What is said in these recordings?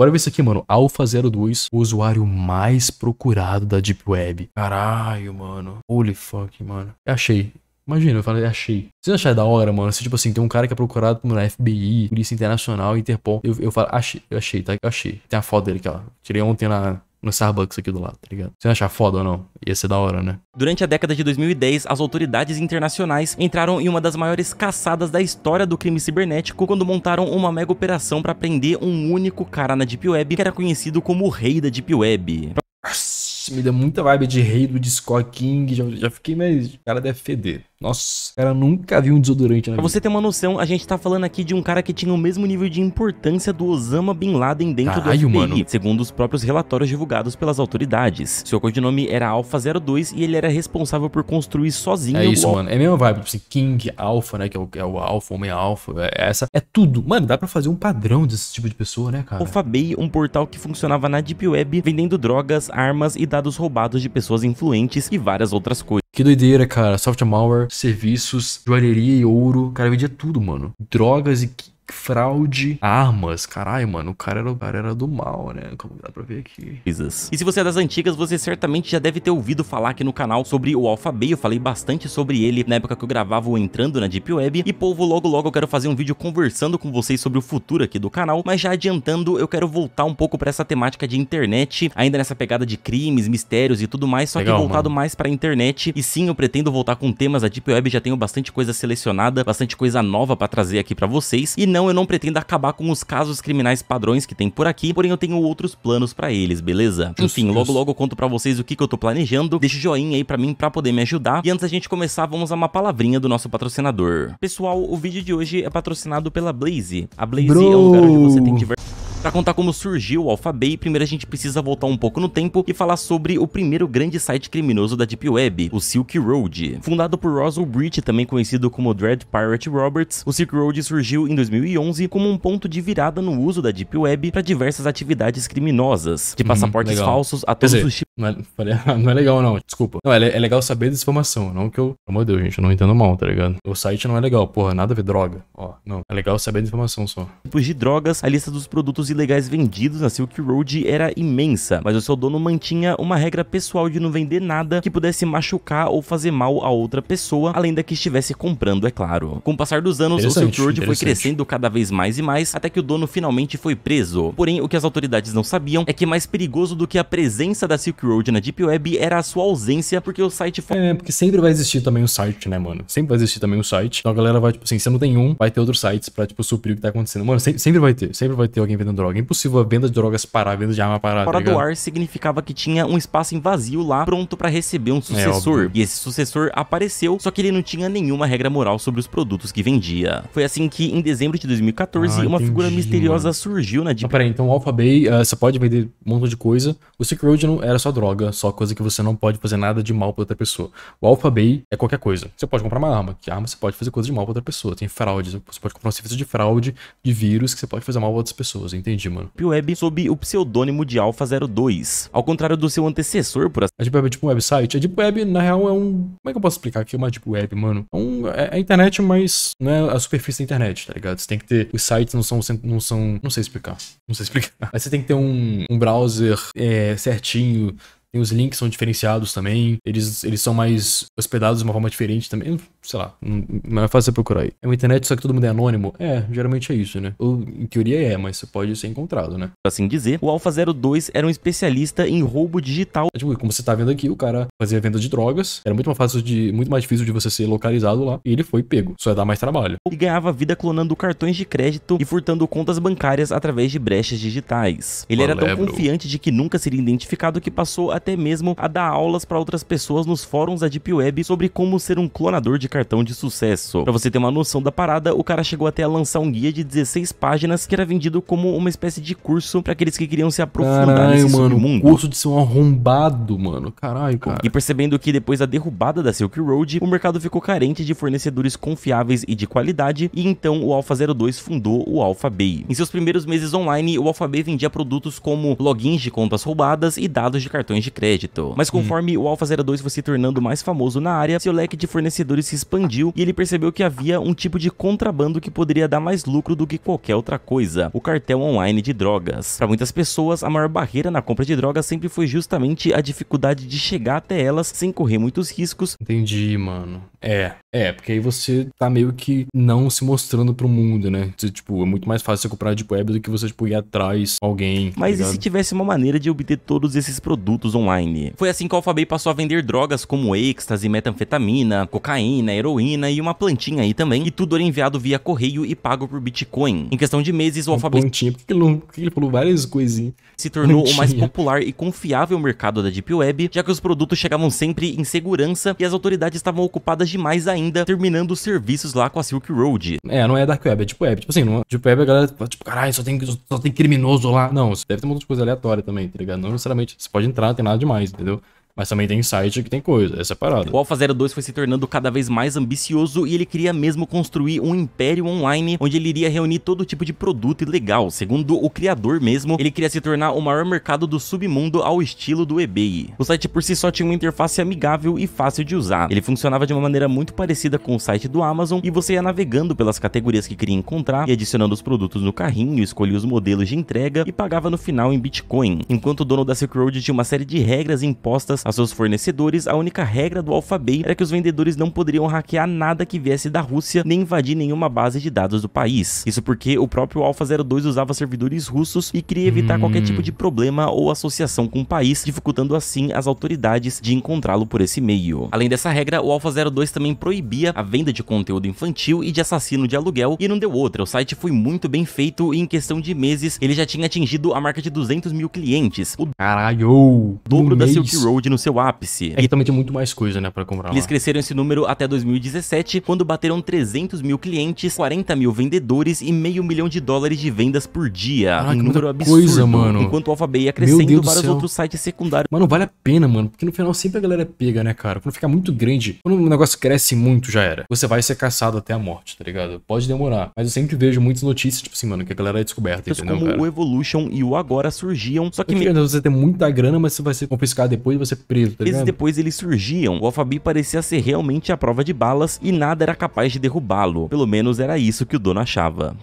Bora ver isso aqui, mano. Alpha 02, o usuário mais procurado da Deep Web. Caralho, mano. Holy fuck, mano. Eu achei. Imagina, eu falei, achei. Vocês acharam da hora, mano? Se, tipo assim, tem um cara que é procurado por FBI, Polícia Internacional, Interpol. Eu, eu falo, achei, eu achei, tá? Eu achei. Tem a foto dele aqui, ó. Tirei ontem na, no Starbucks aqui do lado, tá ligado? Você achar foda ou não? Ia ser da hora, né? Durante a década de 2010, as autoridades internacionais entraram em uma das maiores caçadas da história do crime cibernético quando montaram uma mega operação para prender um único cara na Deep Web que era conhecido como o rei da Deep Web. Nossa, me deu muita vibe de rei do Discord King, já, já fiquei mais... O cara deve feder. Nossa, cara, nunca vi um desodorante na Pra vida. você ter uma noção, a gente tá falando aqui de um cara que tinha o mesmo nível de importância do Osama Bin Laden dentro Caralho, do FBI, mano. segundo os próprios relatórios divulgados pelas autoridades. Seu codinome era Alpha 02 e ele era responsável por construir sozinho É isso, o... mano. É a mesma vibe, tipo assim, King, Alpha, né, que é o, é o Alpha, Homem Alpha, é essa. É tudo. Mano, dá pra fazer um padrão desse tipo de pessoa, né, cara? Bay, um portal que funcionava na Deep Web, vendendo drogas, armas e dados roubados de pessoas influentes e várias outras coisas. Que doideira, cara. Software malware, serviços, joalheria e ouro. Cara, vendia tudo, mano. Drogas e fraude armas. Caralho, mano, o cara, era, o cara era do mal, né? Como dá pra ver aqui. Jesus. E se você é das antigas, você certamente já deve ter ouvido falar aqui no canal sobre o Alpha Bay. Eu falei bastante sobre ele na época que eu gravava o Entrando na Deep Web. E povo, logo logo eu quero fazer um vídeo conversando com vocês sobre o futuro aqui do canal. Mas já adiantando, eu quero voltar um pouco pra essa temática de internet. Ainda nessa pegada de crimes, mistérios e tudo mais. Só Legal, que voltado mano. mais pra internet. E sim, eu pretendo voltar com temas da Deep Web. Já tenho bastante coisa selecionada, bastante coisa nova pra trazer aqui pra vocês. E não não, eu não pretendo acabar com os casos criminais padrões que tem por aqui, porém eu tenho outros planos pra eles, beleza? Enfim, logo logo eu conto pra vocês o que que eu tô planejando, deixa o joinha aí pra mim pra poder me ajudar, e antes da gente começar, vamos a uma palavrinha do nosso patrocinador. Pessoal, o vídeo de hoje é patrocinado pela Blaze. A Blaze é um lugar onde você tem diversos... Para contar como surgiu o Alphabay, primeiro a gente precisa voltar um pouco no tempo e falar sobre o primeiro grande site criminoso da Deep Web, o Silk Road. Fundado por Roswell Bridge, também conhecido como Dread Pirate Roberts, o Silk Road surgiu em 2011 como um ponto de virada no uso da Deep Web para diversas atividades criminosas, de uhum, passaportes uhum, falsos a todos dizer, os tipos. Não é, não é legal, não, desculpa. Não, é, é legal saber dessa informação, não que eu. Pelo amor de Deus, gente, eu não entendo mal, tá ligado? O site não é legal, porra, nada a ver droga. Ó, não. É legal saber dessa informação só. Tipos de drogas, a lista dos produtos ilegais vendidos na Silk Road era imensa, mas o seu dono mantinha uma regra pessoal de não vender nada que pudesse machucar ou fazer mal a outra pessoa, além da que estivesse comprando, é claro. Com o passar dos anos, o Silk Road foi crescendo cada vez mais e mais, até que o dono finalmente foi preso. Porém, o que as autoridades não sabiam é que mais perigoso do que a presença da Silk Road na Deep Web era a sua ausência, porque o site... É, porque sempre vai existir também o um site, né, mano? Sempre vai existir também o um site. Então a galera vai, tipo assim, se não tem um, vai ter outros sites pra, tipo, suprir o que tá acontecendo. Mano, sempre vai ter. Sempre vai ter alguém vendendo droga. impossível a venda de drogas parar, a venda de arma parar. Fora tá do ar significava que tinha um espaço em vazio lá, pronto para receber um é, sucessor. É, e esse sucessor apareceu, só que ele não tinha nenhuma regra moral sobre os produtos que vendia. Foi assim que, em dezembro de 2014, ah, uma entendi, figura misteriosa mano. surgiu na Deep... Ah, peraí, então o Alpha Bay, uh, você pode vender um monte de coisa. O Silk Road não era só droga, só coisa que você não pode fazer nada de mal pra outra pessoa. O Alpha Bay é qualquer coisa. Você pode comprar uma arma, que arma você pode fazer coisa de mal pra outra pessoa. Tem fraude, você pode comprar um serviço de fraude, de vírus, que você pode fazer mal pra outras pessoas, entendeu? entendi, mano. sob o pseudônimo de Alpha 02. Ao contrário do seu antecessor, por assim. A é Deep Web é tipo um website? A é Deep Web, na real, é um. Como é que eu posso explicar aqui uma Deep Web, mano? É, um... é a é internet, mas não é a superfície da internet, tá ligado? Você tem que ter. Os sites não são. Não são. Não sei explicar. Não sei explicar. Mas você tem que ter um, um browser é, certinho tem os links são diferenciados também. Eles, eles são mais hospedados de uma forma diferente também. Sei lá, não é fácil você procurar aí. É uma internet só que todo mundo é anônimo? É, geralmente é isso, né? Ou, em teoria é, mas você pode ser encontrado, né? Assim dizer, o Alpha 02 era um especialista em roubo digital. É, tipo, como você tá vendo aqui, o cara fazia venda de drogas. Era muito mais fácil de, muito mais difícil de você ser localizado lá. E ele foi pego. Só ia dar mais trabalho. E ganhava vida clonando cartões de crédito e furtando contas bancárias através de brechas digitais. Ele Valebro. era tão confiante de que nunca seria identificado que passou a até mesmo a dar aulas para outras pessoas nos fóruns da Deep Web sobre como ser um clonador de cartão de sucesso. Para você ter uma noção da parada, o cara chegou até a lançar um guia de 16 páginas que era vendido como uma espécie de curso para aqueles que queriam se aprofundar Caralho, nesse mano, submundo. curso de ser um arrombado, mano. Caralho, cara. E percebendo que depois da derrubada da Silk Road, o mercado ficou carente de fornecedores confiáveis e de qualidade, e então o Alpha 02 fundou o Alphabay. Em seus primeiros meses online, o Alphabay vendia produtos como logins de contas roubadas e dados de cartões de de crédito. Mas hum. conforme hum. o Alpha 02 foi se tornando mais famoso na área, seu leque de fornecedores se expandiu e ele percebeu que havia um tipo de contrabando que poderia dar mais lucro do que qualquer outra coisa, o cartel online de drogas. Para muitas pessoas, a maior barreira na compra de drogas sempre foi justamente a dificuldade de chegar até elas sem correr muitos riscos. Entendi, mano. É, é, porque aí você tá meio que não se mostrando pro mundo, né? Você, tipo, é muito mais fácil você comprar de web do que você tipo, ir atrás alguém. Tá Mas tá e se tivesse uma maneira de obter todos esses produtos online. Foi assim que o Alphabay passou a vender drogas como êxtase, metanfetamina, cocaína, heroína e uma plantinha aí também, e tudo era enviado via correio e pago por Bitcoin. Em questão de meses, o Alphabay... Plantinha, por que ele, ele falou várias coisinhas? Se tornou plantinha. o mais popular e confiável mercado da Deep Web, já que os produtos chegavam sempre em segurança e as autoridades estavam ocupadas demais ainda, terminando os serviços lá com a Silk Road. É, não é Dark Web, é Deep Web. Tipo assim, não, é- Deep Web a galera fala, tipo, tipo, caralho, só tem, só tem criminoso lá. Não, deve ter um monte de coisa aleatória também, tá ligado? Não necessariamente, você pode entrar, tem nada nada demais, entendeu? Mas também tem site que tem coisa, é separado. O AlphaZero 2 foi se tornando cada vez mais ambicioso e ele queria mesmo construir um império online onde ele iria reunir todo tipo de produto legal. Segundo o criador mesmo, ele queria se tornar o maior mercado do submundo ao estilo do eBay. O site por si só tinha uma interface amigável e fácil de usar. Ele funcionava de uma maneira muito parecida com o site do Amazon e você ia navegando pelas categorias que queria encontrar e adicionando os produtos no carrinho, escolhia os modelos de entrega e pagava no final em Bitcoin. Enquanto o dono da Silk Road tinha uma série de regras impostas vendas a seus fornecedores, a única regra do Alphabay era que os vendedores não poderiam hackear nada que viesse da Rússia nem invadir nenhuma base de dados do país. Isso porque o próprio Alpha 02 usava servidores russos e queria evitar hum. qualquer tipo de hum. problema ou associação com o país, dificultando assim as autoridades de encontrá-lo por esse meio. Além dessa regra, o Alpha 02 também proibia a venda de conteúdo infantil e de assassino de aluguel, e não deu outra, o site foi muito bem feito e em questão de meses ele já tinha atingido a marca de 200 mil clientes, o Caralho, dobro da Silk Road no seu ápice. É que também tem muito mais coisa, né, para comprar. Eles lá. cresceram esse número até 2017, quando bateram 300 mil clientes, 40 mil vendedores e meio milhão de dólares de vendas por dia. Caraca, um número absurdo. Coisa, mano. Enquanto o Alphabet ia crescendo vários outros sites secundários. Mano, vale a pena, mano, porque no final sempre a galera é pega, né, cara? Quando fica muito grande, quando o negócio cresce muito, já era. Você vai ser caçado até a morte, tá ligado? Pode demorar. Mas eu sempre vejo muitas notícias, tipo assim, mano, que a galera é descoberta, entendeu, como cara? o Evolution e o Agora surgiam, só que... Me... Você tem muita grana, mas você vai ser confiscado depois e você preso, tá Meses depois eles surgiam, o Alphabi parecia ser realmente a prova de balas e nada era capaz de derrubá-lo. Pelo menos era isso que o dono achava.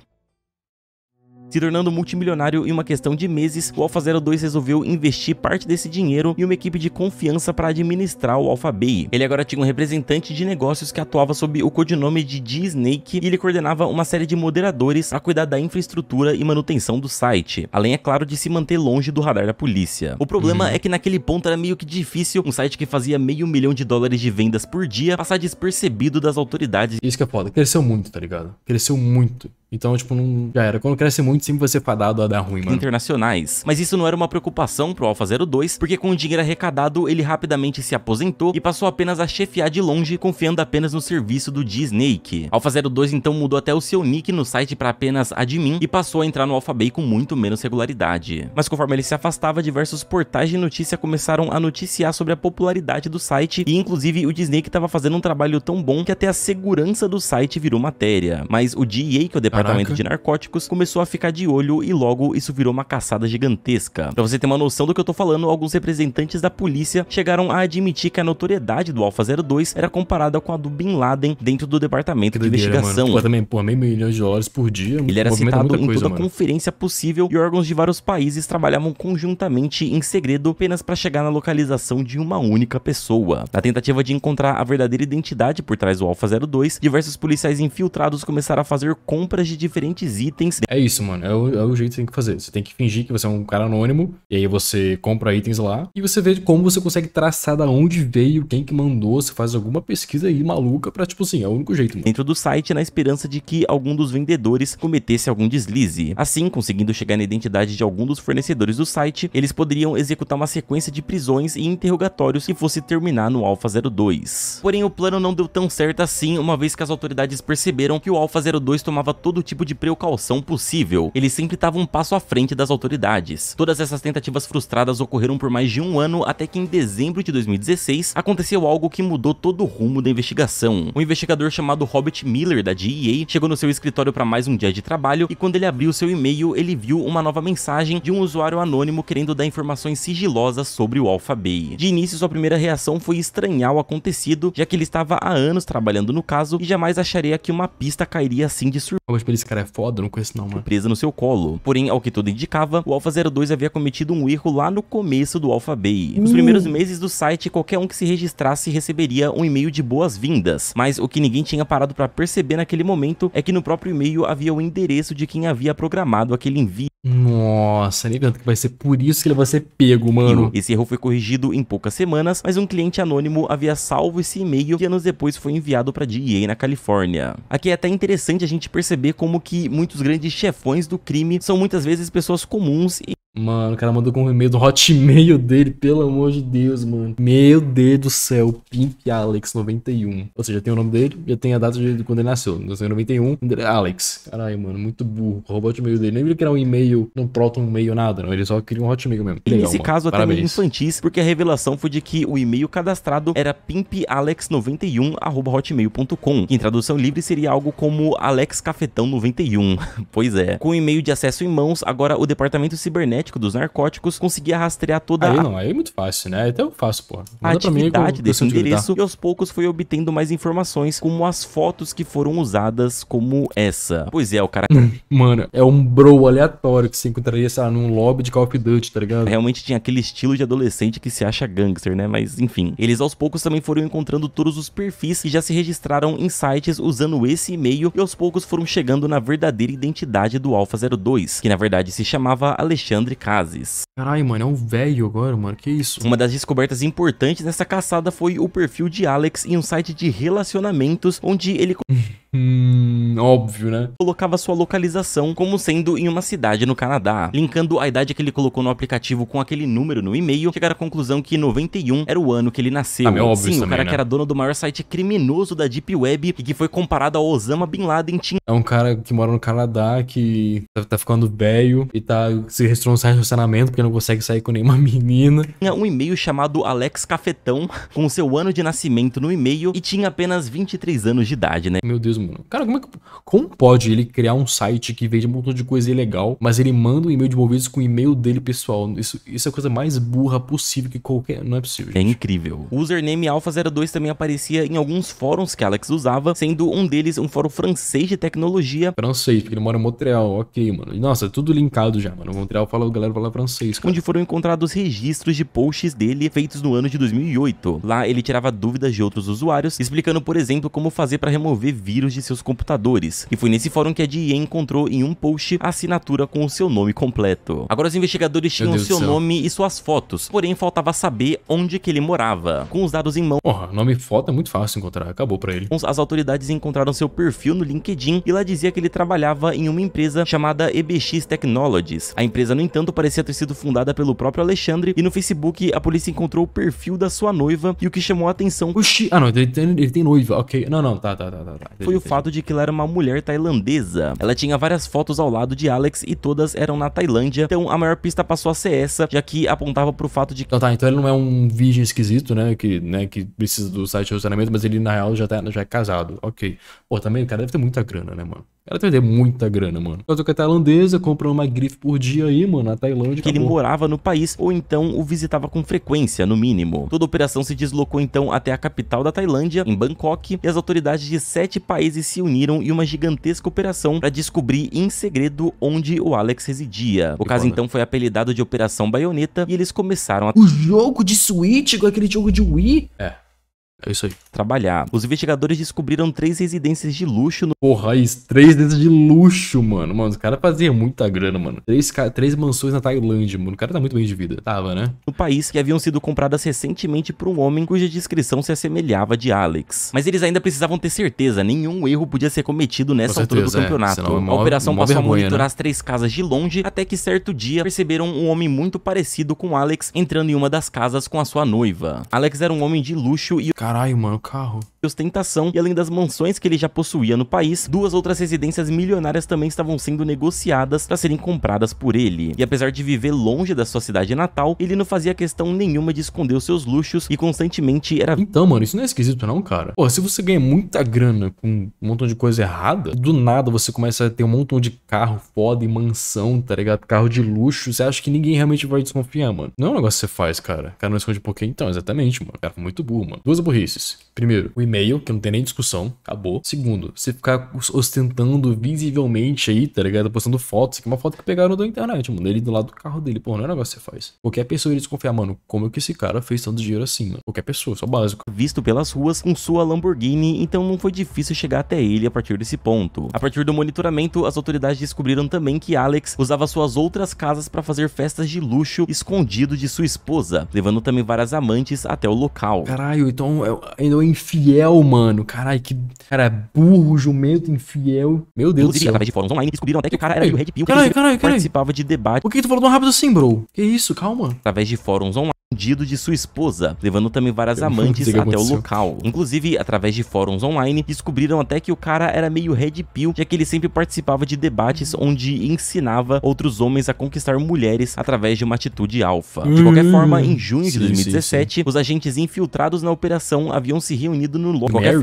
Se tornando multimilionário em uma questão de meses, o Alpha 02 resolveu investir parte desse dinheiro em uma equipe de confiança para administrar o AlphaBay. Ele agora tinha um representante de negócios que atuava sob o codinome de D-Snake e ele coordenava uma série de moderadores para cuidar da infraestrutura e manutenção do site, além, é claro, de se manter longe do radar da polícia. O problema uhum. é que naquele ponto era meio que difícil um site que fazia meio milhão de dólares de vendas por dia passar despercebido das autoridades. Isso que é foda, cresceu muito, tá ligado? Cresceu muito. Então, tipo, não... já era. Quando cresce muito, sempre vai ser fadado a dar ruim, mano. Internacionais. Mas isso não era uma preocupação pro Alpha 02, porque com o dinheiro arrecadado, ele rapidamente se aposentou e passou apenas a chefiar de longe, confiando apenas no serviço do Disney Alpha 02 então mudou até o seu nick no site para apenas admin e passou a entrar no Alphabay com muito menos regularidade. Mas conforme ele se afastava, diversos portais de notícia começaram a noticiar sobre a popularidade do site e inclusive o Disney que estava fazendo um trabalho tão bom que até a segurança do site virou matéria. Mas o DEA, que eu é Departamento de Narcóticos, começou a ficar de olho e logo isso virou uma caçada gigantesca. Pra você ter uma noção do que eu tô falando, alguns representantes da polícia chegaram a admitir que a notoriedade do Alpha 02 era comparada com a do Bin Laden dentro do Departamento que de doideira, Investigação. Mano. também, pô, meio milhão de dólares por dia. Ele era citado em coisa, toda mano. conferência possível e órgãos de vários países trabalhavam conjuntamente em segredo apenas para chegar na localização de uma única pessoa. Na tentativa de encontrar a verdadeira identidade por trás do Alpha 02, diversos policiais infiltrados começaram a fazer compras de diferentes itens. É isso, mano. É o, é o, jeito que você tem que fazer. Você tem que fingir que você é um cara anônimo, e aí você compra itens lá, e você vê como você consegue traçar da onde veio, quem que mandou, você faz alguma pesquisa aí maluca pra, tipo assim, é o único jeito, mano. Dentro do site, na esperança de que algum dos vendedores cometesse algum deslize. Assim, conseguindo chegar na identidade de algum dos fornecedores do site, eles poderiam executar uma sequência de prisões e interrogatórios que fosse terminar no Alpha 02. Porém, o plano não deu tão certo assim, uma vez que as autoridades perceberam que o Alpha 02 tomava todo todo tipo de precaução possível. Ele sempre estava um passo à frente das autoridades. Todas essas tentativas frustradas ocorreram por mais de um ano até que em dezembro de 2016 aconteceu algo que mudou todo o rumo da investigação. Um investigador chamado Robert Miller da DEA chegou no seu escritório para mais um dia de trabalho e quando ele abriu seu e-mail ele viu uma nova mensagem de um usuário anônimo querendo dar informações sigilosas sobre o Alphabay. De início sua primeira reação foi estranhar o acontecido, já que ele estava há anos trabalhando no caso e jamais acharia que uma pista cairia assim de surpresa tipo, esse cara é foda, não conheço não, mano. Presa no seu colo. Porém, ao que tudo indicava, o Alpha 02 havia cometido um erro lá no começo do Alpha Bay. Nos hum. primeiros meses do site, qualquer um que se registrasse receberia um e-mail de boas-vindas, mas o que ninguém tinha parado para perceber naquele momento é que no próprio e-mail havia o endereço de quem havia programado aquele envio. Nossa, nem tanto que vai ser por isso que ele vai ser pego, mano. Esse erro foi corrigido em poucas semanas, mas um cliente anônimo havia salvo esse e-mail e anos depois foi enviado para DEA na Califórnia. Aqui é até interessante a gente perceber como que muitos grandes chefões do crime são muitas vezes pessoas comuns e Mano, o cara mandou com o e-mail do Hotmail dele, pelo amor de Deus, mano. Meu Deus do céu, Pimp Alex 91. Ou seja, tem o nome dele, já tem a data de quando ele nasceu. 1991, é Alex. Caralho, mano, muito burro. Roubou o Hotmail dele. Nem ele criar um e-mail, não proto um e-mail, nada, não. Ele só queria um Hotmail mesmo. e Nesse caso, até meio infantis, porque a revelação foi de que o e-mail cadastrado era pimpalex91 hotmail.com, que em tradução livre seria algo como Alex Cafetão 91. pois é. Com o e-mail de acesso em mãos, agora o departamento cibernético Soviético dos Narcóticos, conseguia rastrear toda aí a... não, aí é muito fácil, né? Até então eu faço, pô. Manda a atividade desse endereço e aos poucos foi obtendo mais informações, como as fotos que foram usadas como essa. Pois é, o cara... Hum, mano, é um bro aleatório que se encontraria, sei lá, num lobby de Call of Duty, tá ligado? Realmente tinha aquele estilo de adolescente que se acha gangster, né? Mas, enfim. Eles aos poucos também foram encontrando todos os perfis que já se registraram em sites usando esse e-mail e aos poucos foram chegando na verdadeira identidade do Alpha 02, que na verdade se chamava Alexandre perspicazes. Caralho, mano, é um velho agora, mano, que isso? Uma das descobertas importantes dessa caçada foi o perfil de Alex em um site de relacionamentos onde ele... Hum, óbvio, né? Colocava sua localização como sendo em uma cidade no Canadá, linkando a idade que ele colocou no aplicativo com aquele número no e-mail, chegaram à conclusão que 91 era o ano que ele nasceu. Ah, óbvio Sim, o cara também, né? que era né? dono do maior site criminoso da Deep Web e que foi comparado ao Osama Bin Laden tinha... É um cara que mora no Canadá, que tá, tá ficando velho e tá se restaurando um relacionamento porque não consegue sair com nenhuma menina. Tinha um e-mail chamado Alex Cafetão, com seu ano de nascimento no e-mail e tinha apenas 23 anos de idade, né? Meu Deus, mano. Cara, como, é que, como pode ele criar um site que vende um montão de coisa ilegal, mas ele manda um e-mail de movidos com o e-mail dele pessoal? Isso, isso é a coisa mais burra possível que qualquer. Não é possível. É gente. É incrível. O username Alpha02 também aparecia em alguns fóruns que Alex usava, sendo um deles um fórum francês de tecnologia. Francês, porque ele mora em Montreal, ok, mano. Nossa, tudo linkado já, mano. Montreal fala, galera fala francês. Cara. Onde foram encontrados registros de posts dele feitos no ano de 2008. Lá ele tirava dúvidas de outros usuários, explicando, por exemplo, como fazer para remover vírus aparelhos de seus computadores, e foi nesse fórum que a DEA encontrou em um post a assinatura com o seu nome completo. Agora os investigadores tinham o seu nome e suas fotos, porém faltava saber onde que ele morava. Com os dados em mão... Porra, nome e foto é muito fácil encontrar, acabou pra ele. As autoridades encontraram seu perfil no LinkedIn e lá dizia que ele trabalhava em uma empresa chamada EBX Technologies. A empresa, no entanto, parecia ter sido fundada pelo próprio Alexandre e no Facebook a polícia encontrou o perfil da sua noiva e o que chamou a atenção... Oxi! Ah não, ele tem, ele tem noiva, ok. Não, não, tá, tá, tá, tá. tá. Foi o fato de que ela era uma mulher tailandesa. Ela tinha várias fotos ao lado de Alex e todas eram na Tailândia, então a maior pista passou a ser essa, já que apontava pro fato de que... Então tá, então ele não é um virgem esquisito, né, que, né, que precisa do site de relacionamento, mas ele na real já, tá, já é casado, ok. Pô, também o cara deve ter muita grana, né, mano? Ela vai ter muita grana, mano. Ela que é tailandesa, comprou uma grife por dia aí, mano, na Tailândia. Que acabou. ele morava no país ou então o visitava com frequência, no mínimo. Toda a operação se deslocou então até a capital da Tailândia, em Bangkok, e as autoridades de sete países se uniram em uma gigantesca operação para descobrir em segredo onde o Alex residia. O caso então foi apelidado de Operação Baioneta e eles começaram a... O jogo de Switch, aquele jogo de Wii? É. É isso aí. Trabalhar. Os investigadores descobriram três residências de luxo no. Porra, isso. Três residências de luxo, mano. Mano, os caras faziam muita grana, mano. Três, três mansões na Tailândia, mano. O cara tá muito bem de vida. Tava, né? No país que haviam sido compradas recentemente por um homem cuja descrição se assemelhava de Alex. Mas eles ainda precisavam ter certeza. Nenhum erro podia ser cometido nessa certeza, altura do é. campeonato. É. Senão, a operação passou vergonha, a monitorar né? as três casas de longe até que certo dia perceberam um homem muito parecido com Alex entrando em uma das casas com a sua noiva. Alex era um homem de luxo e. Car Caralho, mano, carro e ostentação, e além das mansões que ele já possuía no país, duas outras residências milionárias também estavam sendo negociadas para serem compradas por ele. E apesar de viver longe da sua cidade natal, ele não fazia questão nenhuma de esconder os seus luxos e constantemente era... Então, mano, isso não é esquisito não, cara. Pô, se você ganha muita grana com um montão de coisa errada, do nada você começa a ter um montão de carro foda e mansão, tá ligado? Carro de luxo, você acha que ninguém realmente vai desconfiar, mano. Não é um negócio que você faz, cara. O cara não esconde um então, exatamente, mano. O cara foi muito burro, mano. Duas burrices. Primeiro, o e e-mail, que não tem nem discussão, acabou. Segundo, você ficar ostentando visivelmente aí, tá ligado? Postando fotos, que é uma foto que pegaram da internet, mano. Ele do lado do carro dele, pô, não é um negócio que você faz. Qualquer pessoa iria desconfiar, mano, como é que esse cara fez tanto dinheiro assim, mano? Qualquer pessoa, só básico. Visto pelas ruas com sua Lamborghini, então não foi difícil chegar até ele a partir desse ponto. A partir do monitoramento, as autoridades descobriram também que Alex usava suas outras casas para fazer festas de luxo escondido de sua esposa, levando também várias amantes até o local. Caralho, então ainda é infiel infiel, mano. Caralho, que cara burro, jumento, infiel. Meu Deus Inclusive, do céu. através de fóruns online, descobriram até que o cara era o Red Pill. Caralho, caralho, caralho. Participava de debate. Por que tu falou tão rápido assim, bro? Que isso, calma. Através de fóruns online escondido de sua esposa, levando também várias amantes até aconteceu. o local. Inclusive, através de fóruns online, descobriram até que o cara era meio red pill, já que ele sempre participava de debates uhum. onde ensinava outros homens a conquistar mulheres através de uma atitude alfa. De qualquer uhum. forma, em junho sim, de 2017, sim, sim. os agentes infiltrados na operação haviam se reunido no local. Marriott?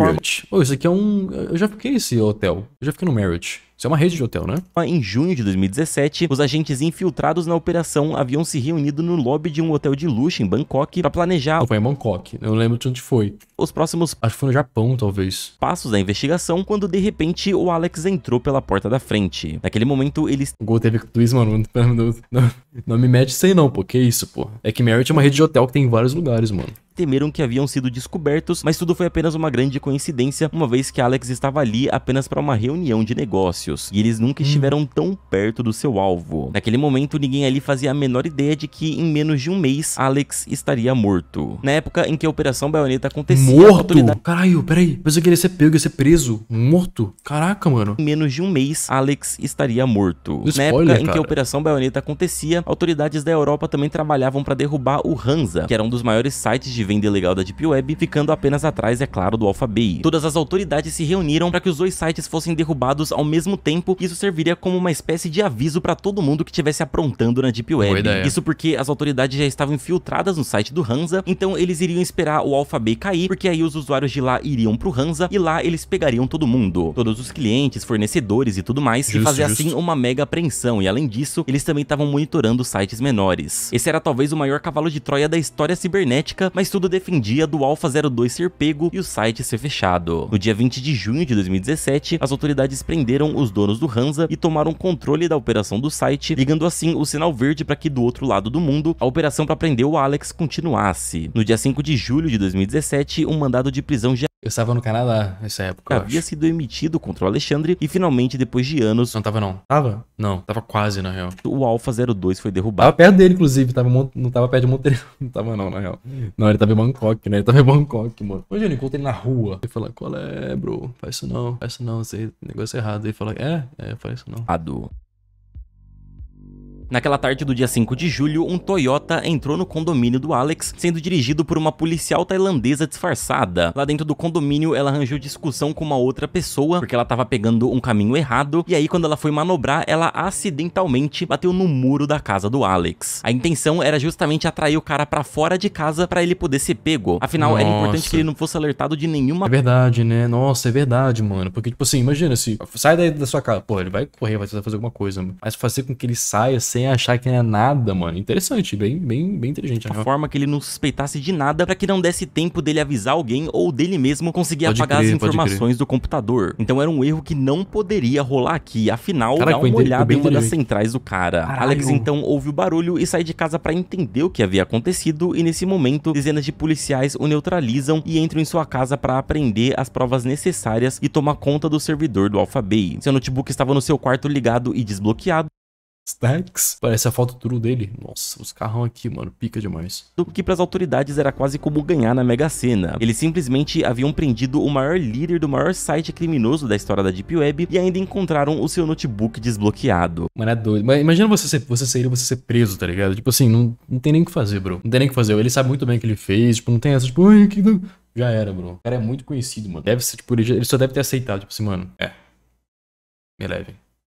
Forma... Oh, isso aqui é um... Eu já fiquei nesse hotel. Eu já fiquei no Marriott. Isso é uma rede de hotel, né? Em junho de 2017, os agentes infiltrados na operação haviam se reunido no lobby de um hotel de luxo em Bangkok para planejar. Não, foi em Bangkok, eu não lembro de onde foi. Os próximos. Acho que foi no Japão, talvez. Passos da investigação quando de repente o Alex entrou pela porta da frente. Naquele momento, eles. O Gol teve Luiz, mano. Não, não, não me mete isso aí, não, pô. Que isso, pô. É que Merit é uma rede de hotel que tem em vários lugares, mano temeram que haviam sido descobertos, mas tudo foi apenas uma grande coincidência, uma vez que Alex estava ali apenas para uma reunião de negócios, e eles nunca hum. estiveram tão perto do seu alvo. Naquele momento, ninguém ali fazia a menor ideia de que em menos de um mês Alex estaria morto. Na época em que a Operação Baioneta acontecia, morto? Autoridade... Caralho, peraí, mas ele ia ser pego, ia ser preso, morto? Caraca, mano. Em menos de um mês, Alex estaria morto. Spoiler, Na época em que a Operação Baioneta acontecia, autoridades da Europa também trabalhavam para derrubar o Hansa, que era um dos maiores sites de venda ilegal da Deep Web, ficando apenas atrás, é claro, do Alphabay. Todas as autoridades se reuniram para que os dois sites fossem derrubados ao mesmo tempo e isso serviria como uma espécie de aviso para todo mundo que estivesse aprontando na Deep Web. Isso porque as autoridades já estavam infiltradas no site do Hansa, então eles iriam esperar o Alphabay cair, porque aí os usuários de lá iriam pro Hansa e lá eles pegariam todo mundo, todos os clientes, fornecedores e tudo mais, justo, e fazer assim uma mega apreensão, e além disso, eles também estavam monitorando sites menores. Esse era talvez o maior cavalo de Troia da história cibernética, mas estudo defendia do Alpha 02 ser pego e o site ser fechado. No dia 20 de junho de 2017, as autoridades prenderam os donos do Hansa e tomaram controle da operação do site, ligando assim o sinal verde para que do outro lado do mundo a operação para prender o Alex continuasse. No dia 5 de julho de 2017, um mandado de prisão já eu estava no Canadá nessa época. Havia sido emitido contra o Alexandre e finalmente, depois de anos. Não tava, não. Tava? Não, tava quase, na real. O Alpha 02 foi derrubado. Tava perto dele, inclusive. Tava, não tava perto de Monteiro. Não tava, não, na real. Não, ele tava em Bangkok, né? Ele tava em Bangkok, mano. Hoje eu encontrei ele na rua. Ele falou: qual é, bro? Faz isso não, faz isso não, sei, negócio é errado. Ele falou: é, é, faz isso não. Ado. Naquela tarde do dia 5 de julho, um Toyota entrou no condomínio do Alex, sendo dirigido por uma policial tailandesa disfarçada. Lá dentro do condomínio, ela arranjou discussão com uma outra pessoa, porque ela estava pegando um caminho errado, e aí quando ela foi manobrar, ela acidentalmente bateu no muro da casa do Alex. A intenção era justamente atrair o cara para fora de casa para ele poder ser pego. Afinal, Nossa. era importante que ele não fosse alertado de nenhuma... É verdade, né? Nossa, é verdade, mano. Porque, tipo assim, imagina se... Sai daí da sua casa. Pô, ele vai correr, vai tentar fazer alguma coisa. Mano. Mas fazer com que ele saia sem achar que não é nada, mano. Interessante, bem, bem, bem inteligente. Uma né? forma que ele não suspeitasse de nada para que não desse tempo dele avisar alguém ou dele mesmo conseguir pode apagar crer, as informações do computador. Então era um erro que não poderia rolar aqui. Afinal, Caraca, dá uma olhada em uma das centrais do cara. Caralho. Alex então ouve o barulho e sai de casa para entender o que havia acontecido e nesse momento dezenas de policiais o neutralizam e entram em sua casa para aprender as provas necessárias e tomar conta do servidor do Alpha Bay. Seu notebook estava no seu quarto ligado e desbloqueado, Stacks. Parece a foto duro dele. Nossa, os carrão aqui, mano, pica demais. Do que para as autoridades era quase como ganhar na Mega Sena. Eles simplesmente haviam prendido o maior líder do maior site criminoso da história da Deep Web e ainda encontraram o seu notebook desbloqueado. Mano, é doido. Mas imagina você ser, você ser, você ser preso, tá ligado? Tipo assim, não, não tem nem o que fazer, bro. Não tem nem o que fazer. Ele sabe muito bem o que ele fez. Tipo, não tem essa, tipo, ai, que... Já era, bro. O cara é muito conhecido, mano. Deve ser, tipo, ele, ele só deve ter aceitado. Tipo assim, mano, é. Me levem.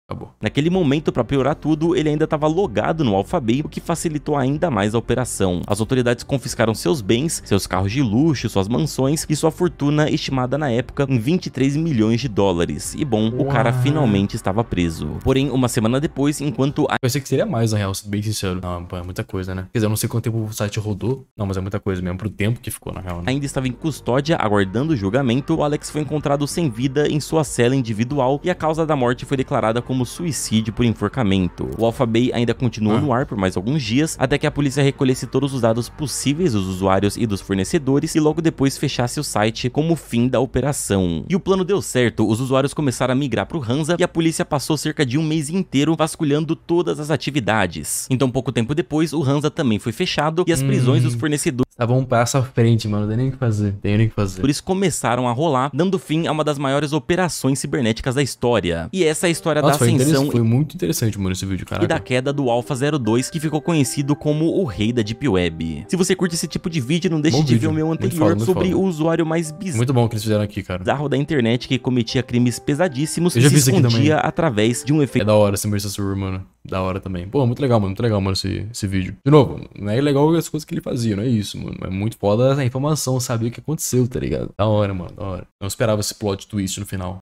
Acabou. Naquele momento, para piorar tudo, ele ainda estava logado no Alphabay, o que facilitou ainda mais a operação. As autoridades confiscaram seus bens, seus carros de luxo, suas mansões e sua fortuna estimada na época em 23 milhões de dólares. E bom, Uau. o cara finalmente estava preso. Porém, uma semana depois, enquanto a... pensei que seria mais, na real, sendo bem sincero. Não, é muita coisa, né? Quer dizer, eu não sei quanto tempo o site rodou. Não, mas é muita coisa mesmo pro tempo que ficou, na real. Né? Ainda estava em custódia, aguardando o julgamento, o Alex foi encontrado sem vida em sua cela individual e a causa da morte foi declarada como como suicídio por enforcamento. O Alpha Bay ainda continuou ah. no ar por mais alguns dias, até que a polícia recolhesse todos os dados possíveis dos usuários e dos fornecedores e logo depois fechasse o site como fim da operação. E o plano deu certo, os usuários começaram a migrar para o Hansa e a polícia passou cerca de um mês inteiro vasculhando todas as atividades. Então pouco tempo depois, o Hansa também foi fechado e as hum. prisões dos fornecedores estavam um passo à frente, mano, não tem nem o que fazer, tem nem o que fazer. Por isso começaram a rolar, dando fim a uma das maiores operações cibernéticas da história. E essa é a história Nossa, da ascensão. Foi muito interessante, mano, esse vídeo, cara E da queda do Alpha 02, que ficou conhecido como o rei da Deep Web. Se você curte esse tipo de vídeo, não deixe bom de vídeo. ver o meu anterior foda, sobre foda. o usuário mais bizarro. Muito bom o que eles fizeram aqui, cara. Bizarro da internet que cometia crimes pesadíssimos e se escondia através de um é efeito. É da hora esse Mercer mano. Da hora também. Pô, muito legal, mano. Muito legal, mano, esse, esse vídeo. De novo, não é legal as coisas que ele fazia, não é isso, mano. É muito foda a informação, saber o que aconteceu, tá ligado? Da hora, mano, da hora. Não esperava esse plot twist no final.